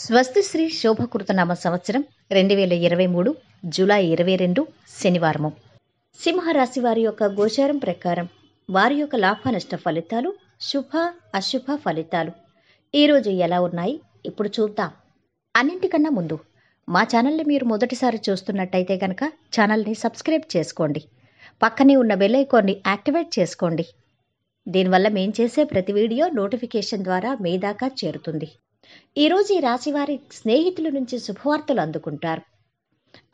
స్వస్తిశ్రీ శోభకృతనామ సంవత్సరం రెండు వేల ఇరవై మూడు జూలై ఇరవై రెండు శనివారము సింహరాశి వారి యొక్క గోచారం ప్రకారం వారి యొక్క లాభ నష్ట ఫలితాలు శుభ అశుభ ఫలితాలు ఈరోజు ఎలా ఉన్నాయి ఇప్పుడు చూద్దాం అన్నింటికన్నా ముందు మా ఛానల్ని మీరు మొదటిసారి చూస్తున్నట్టయితే కనుక ఛానల్ని సబ్స్క్రైబ్ చేసుకోండి పక్కనే ఉన్న బెల్ ఐకాన్ని యాక్టివేట్ చేసుకోండి దీనివల్ల మేం చేసే ప్రతి వీడియో నోటిఫికేషన్ ద్వారా మీ దాకా చేరుతుంది ఈరోజు ఈ రాశివారి స్నేహితుల నుంచి శుభవార్తలు అందుకుంటారు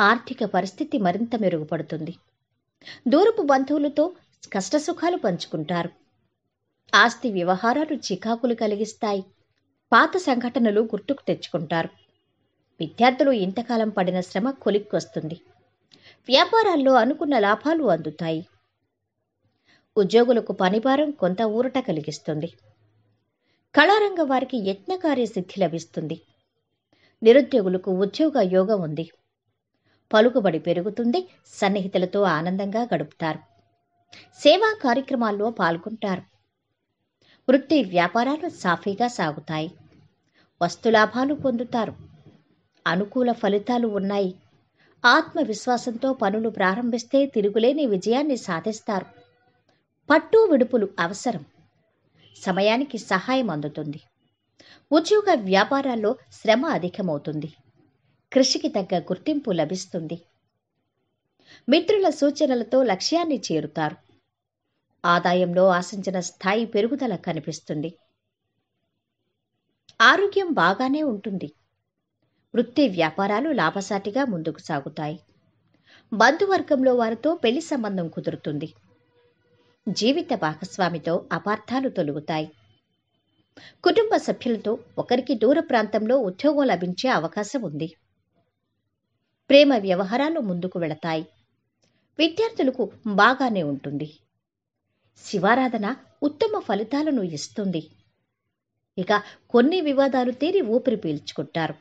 ఆర్థిక పరిస్థితి మరింత మెరుగుపడుతుంది దూరపు బంధువులతో కష్ట సుఖాలు పంచుకుంటారు ఆస్తి వ్యవహారాలు చికాకులు కలిగిస్తాయి పాత సంఘటనలు గుర్తుకు తెచ్చుకుంటారు విద్యార్థులు ఇంతకాలం పడిన శ్రమ కొలిక్కొస్తుంది వ్యాపారాల్లో అనుకున్న లాభాలు అందుతాయి ఉద్యోగులకు పనిభారం కొంత ఊరట కలిగిస్తుంది కళారంగ వారికి యత్నకార్య సిద్ధి లభిస్తుంది నిరుద్యోగులకు ఉద్యోగ యోగం ఉంది పలుకుబడి పెరుగుతుంది సన్నిహితులతో ఆనందంగా గడుపుతారు సేవా కార్యక్రమాల్లో పాల్గొంటారు వృత్తి వ్యాపారాలు సాఫీగా సాగుతాయి వస్తులాభాలు పొందుతారు అనుకూల ఫలితాలు ఉన్నాయి ఆత్మవిశ్వాసంతో పనులు ప్రారంభిస్తే తిరుగులేని విజయాన్ని సాధిస్తారు పట్టు విడుపులు అవసరం సమయానికి సహాయం అందుతుంది ఉద్యోగ వ్యాపారాల్లో శ్రమ అధికమవుతుంది కృషికి తగ్గ గుర్తింపు లభిస్తుంది మిత్రుల సూచనలతో లక్ష్యాన్ని చేరుతారు ఆదాయంలో ఆశించిన స్థాయి పెరుగుదల కనిపిస్తుంది ఆరోగ్యం బాగానే ఉంటుంది వృత్తి వ్యాపారాలు లాభసాటిగా ముందుకు సాగుతాయి బంధువర్గంలో వారితో పెళ్లి సంబంధం కుదురుతుంది జీవిత భాగస్వామితో అపార్థాలు తొలుగుతాయి కుటుంబ సభ్యులతో ఒకరికి దూర ప్రాంతంలో ఉద్యోగం లభించే అవకాశం ఉంది ప్రేమ వ్యవహారాలు ముందుకు వెళతాయి విద్యార్థులకు బాగానే ఉంటుంది శివారాధన ఉత్తమ ఫలితాలను ఇస్తుంది ఇక కొన్ని వివాదాలు తీరి ఊపిరి పీల్చుకుంటారు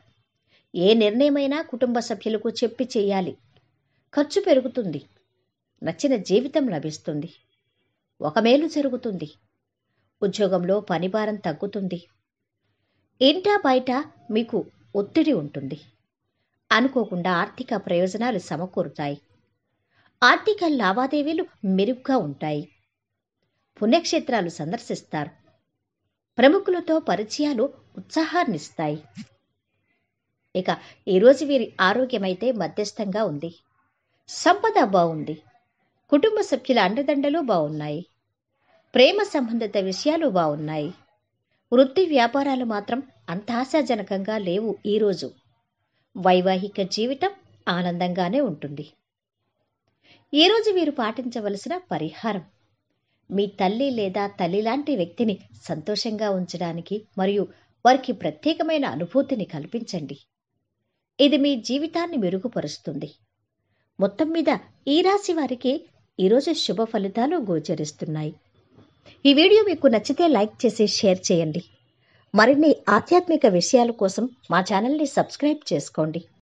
ఏ నిర్ణయమైనా కుటుంబ సభ్యులకు చెప్పి చేయాలి ఖర్చు పెరుగుతుంది నచ్చిన జీవితం లభిస్తుంది ఒక మేలు జరుగుతుంది ఉద్యోగంలో పనిభారం తగ్గుతుంది ఇంటా బయట మీకు ఒత్తిడి ఉంటుంది అనుకోకుండా ఆర్థిక ప్రయోజనాలు సమకూరుతాయి ఆర్థిక లావాదేవీలు మెరుగ్గా ఉంటాయి పుణ్యక్షేత్రాలు సందర్శిస్తారు ప్రముఖులతో పరిచయాలు ఉత్సాహాన్నిస్తాయి ఇక ఈరోజు వీరి ఆరోగ్యమైతే మధ్యస్థంగా ఉంది సంపద బాగుంది కుటుంబ సభ్యుల అండదండలు బాగున్నాయి ప్రేమ సంబంధిత విషయాలు బాగున్నాయి వృత్తి వ్యాపారాలు మాత్రం అంతాశాజనకంగా లేవు ఈరోజు వైవాహిక జీవితం ఆనందంగానే ఉంటుంది ఈరోజు మీరు పాటించవలసిన పరిహారం మీ తల్లి లేదా తల్లి లాంటి వ్యక్తిని సంతోషంగా ఉంచడానికి మరియు వారికి ప్రత్యేకమైన అనుభూతిని కల్పించండి ఇది మీ జీవితాన్ని మెరుగుపరుస్తుంది మొత్తం మీద ఈ రాశి వారికి ఈరోజు శుభ ఫలితాలు గోచరిస్తున్నాయి ఈ వీడియో మీకు నచ్చితే లైక్ చేసి షేర్ చేయండి మరిన్ని ఆధ్యాత్మిక విషయాల కోసం మా ఛానల్ని సబ్స్క్రైబ్ చేసుకోండి